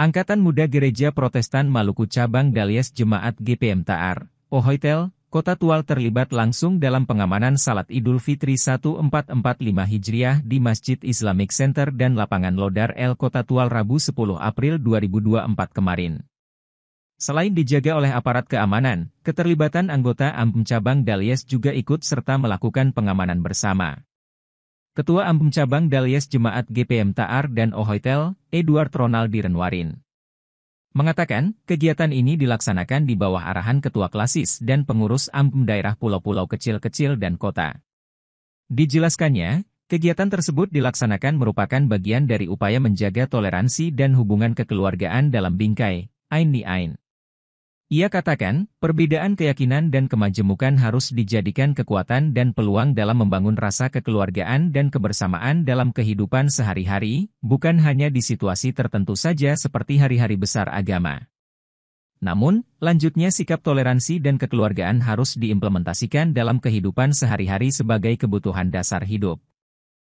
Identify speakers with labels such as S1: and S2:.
S1: Angkatan Muda Gereja Protestan Maluku Cabang Dalias Jemaat GPM Taar, Ohoitel, Kota Tual terlibat langsung dalam pengamanan Salat Idul Fitri 1445 Hijriah di Masjid Islamic Center dan lapangan Lodar El Kota Tual Rabu 10 April 2024 kemarin. Selain dijaga oleh aparat keamanan, keterlibatan anggota AMPM cabang Dalies juga ikut serta melakukan pengamanan bersama. Ketua Ampung Cabang Dalies Jemaat GPM Taar dan Ohoitel, Edward Ronald Renwarin. Mengatakan, kegiatan ini dilaksanakan di bawah arahan Ketua Klasis dan pengurus Ampung Daerah Pulau-Pulau Kecil-Kecil dan Kota. Dijelaskannya, Kegiatan tersebut dilaksanakan merupakan bagian dari upaya menjaga toleransi dan hubungan kekeluargaan dalam bingkai, Ain Ni Ain. Ia katakan, perbedaan keyakinan dan kemajemukan harus dijadikan kekuatan dan peluang dalam membangun rasa kekeluargaan dan kebersamaan dalam kehidupan sehari-hari, bukan hanya di situasi tertentu saja seperti hari-hari besar agama. Namun, lanjutnya sikap toleransi dan kekeluargaan harus diimplementasikan dalam kehidupan sehari-hari sebagai kebutuhan dasar hidup.